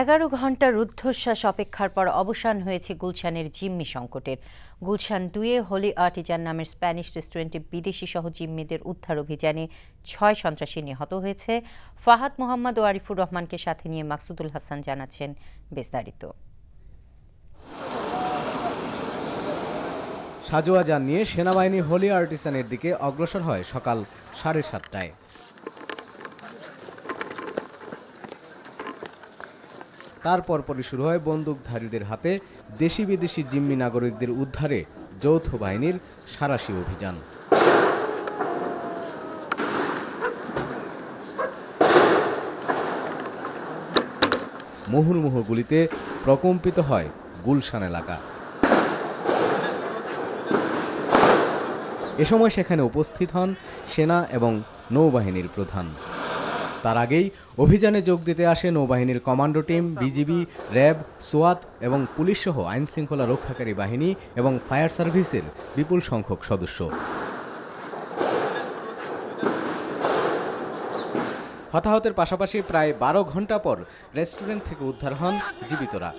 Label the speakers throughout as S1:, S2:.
S1: এগারো ঘন্টা রুদ্ধশ্বাস অপেক্ষার পর অবসান হয়েছে গুলশানের জিম্মি সংকটের গুলশান দুয়ে হোলি আর্টিজান নামের স্প্যানিশ রেস্টুরেন্টে বিদেশি সহ জিম্মিদের উদ্ধার অভিযানে ছয় সন্ত্রাসী নিহত হয়েছে ফাহাদ মোহাম্মদ ও আরিফুর রহমানকে সাথে নিয়ে মাকসুদুল হাসান জানাচ্ছেন বিস্তারিত
S2: সাজোয়া জানিয়ে নিয়ে সেনাবাহিনী হোলি আর্টিসানের দিকে অগ্রসর হয় সকাল সাড়ে সাতটায় তার পরপরই শুরু হয় বন্দুকধারীদের হাতে দেশি বিদেশি জিম্মি নাগরিকদের উদ্ধারে যৌথ বাহিনীর সারাশি অভিযান মুহুরমুহ গুলিতে প্রকম্পিত হয় গুলশান এলাকা এ সময় সেখানে উপস্থিত হন সেনা এবং নৌবাহিনীর প্রধান তার আগেই অভিযানে যোগ দিতে আসে নৌবাহিনীর কমান্ডো টিম বিজিবি র্যাব সোয়াত এবং পুলিশ সহ আইনশৃঙ্খলা রক্ষাকারী বাহিনী এবং ফায়ার সার্ভিসের বিপুল সংখ্যক সদস্য হতাহতের পাশাপাশি প্রায় বারো ঘন্টা পর রেস্টুরেন্ট থেকে উদ্ধার হন জীবিতরা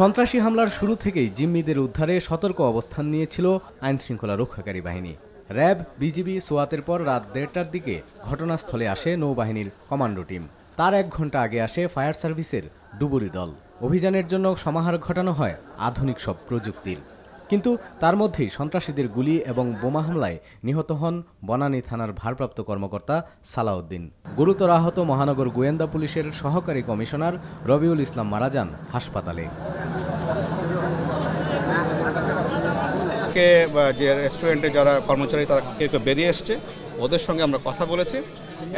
S2: সন্ত্রাসী হামলার শুরু থেকেই জিম্মিদের উদ্ধারে সতর্ক অবস্থান নিয়েছিল আইন শৃঙ্খলা রক্ষাকারী বাহিনী র্যাব বিজিবি সোয়াতের পর রাত দেড়টার দিকে ঘটনাস্থলে আসে নৌবাহিনীর কমান্ডো টিম তার এক ঘন্টা আগে আসে ফায়ার সার্ভিসের ডুবুরি দল অভিযানের জন্য সমাহার ঘটানো হয় আধুনিক সব প্রযুক্তির কিন্তু তার মধ্যেই সন্ত্রাসীদের গুলি এবং বোমা হামলায় নিহত হন বনানী থানার ভারপ্রাপ্ত কর্মকর্তা সালাউদ্দিন গুরুতর আহত মহানগর গোয়েন্দা পুলিশের সহকারী কমিশনার রবিউল ইসলাম মারা যান হাসপাতালে অনেকে যে রেস্টুরেন্টে যারা কর্মচারী তারা কেউ কেউ
S1: বেরিয়ে এসছে ওদের সঙ্গে আমরা কথা বলেছি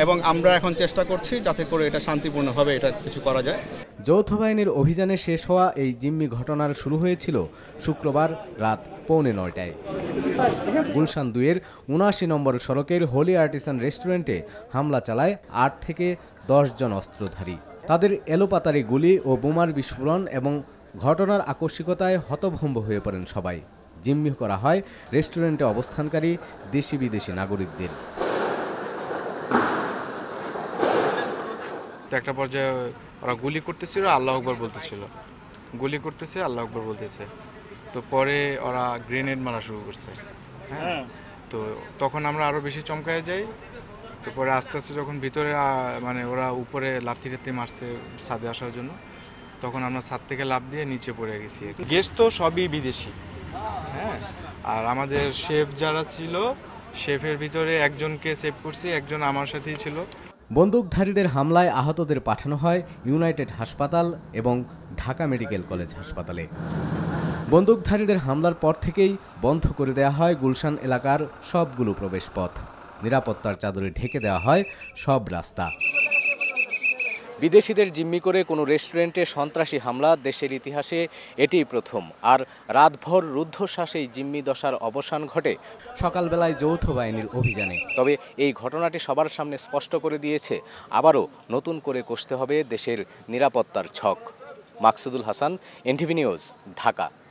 S1: এবং আমরা এখন চেষ্টা করছি যাতে করে এটা শান্তিপূর্ণভাবে এটা কিছু করা যায়
S2: যৌথ বাহিনীর অভিযানে শেষ হওয়া এই জিম্মি ঘটনার শুরু হয়েছিল শুক্রবার রাত পৌনে নয়টায় গুলশান দুয়ের উনআশি নম্বর সড়কের হোলি আর্টিসান রেস্টুরেন্টে হামলা চালায় আট থেকে দশ জন অস্ত্রধারী তাদের এলোপাতারি গুলি ও বোমার বিস্ফোরণ এবং ঘটনার আকস্মিকতায় হতভম্ব হয়ে পড়েন সবাই জিম্মি করা হয় রেস্টুরেন্টে অবস্থানকারী দেশি বিদেশি নাগরিকদের
S1: একটা পর্যায়ে ওরা গুলি করতেছিল আল্লাহ আকবর বলতেছিল গুলি করতেছে আল্লাহ আকবর বলতেছে তো পরে ওরা গ্রেনেড মারা শুরু করছে হ্যাঁ, হ্যাঁ। তো তখন আমরা আরও বেশি চমকায় যাই তো পরে আস্তে আস্তে যখন ভিতরে মানে ওরা উপরে লাথি টাথি মারছে ছাদে আসার জন্য তখন আমরা ছাদ থেকে লাভ দিয়ে নিচে পড়ে গেছি গেস্ট তো সবই বিদেশি হ্যাঁ আর আমাদের শেফ যারা ছিল শেফের ভিতরে একজনকে সেভ করছি একজন আমার সাথেই ছিল
S2: বন্দুকধারীদের হামলায় আহতদের পাঠানো হয় ইউনাইটেড হাসপাতাল এবং ঢাকা মেডিকেল কলেজ হাসপাতালে বন্দুকধারীদের হামলার পর থেকেই বন্ধ করে দেয়া হয় গুলশান এলাকার সবগুলো প্রবেশপথ নিরাপত্তার চাদরে ঢেকে দেওয়া হয় সব রাস্তা বিদেশিদের জিম্মি করে কোনো রেস্টুরেন্টে সন্ত্রাসী হামলা দেশের ইতিহাসে এটি প্রথম আর রাতভর রুদ্ধশ্বাসে জিম্মি দশার অবসান ঘটে সকালবেলায় যৌথ বাহিনীর অভিযানে তবে এই ঘটনাটি সবার সামনে স্পষ্ট করে দিয়েছে আবারও নতুন করে কষতে হবে দেশের নিরাপত্তার ছক মাকসুদুল হাসান এনটিভি নিউজ ঢাকা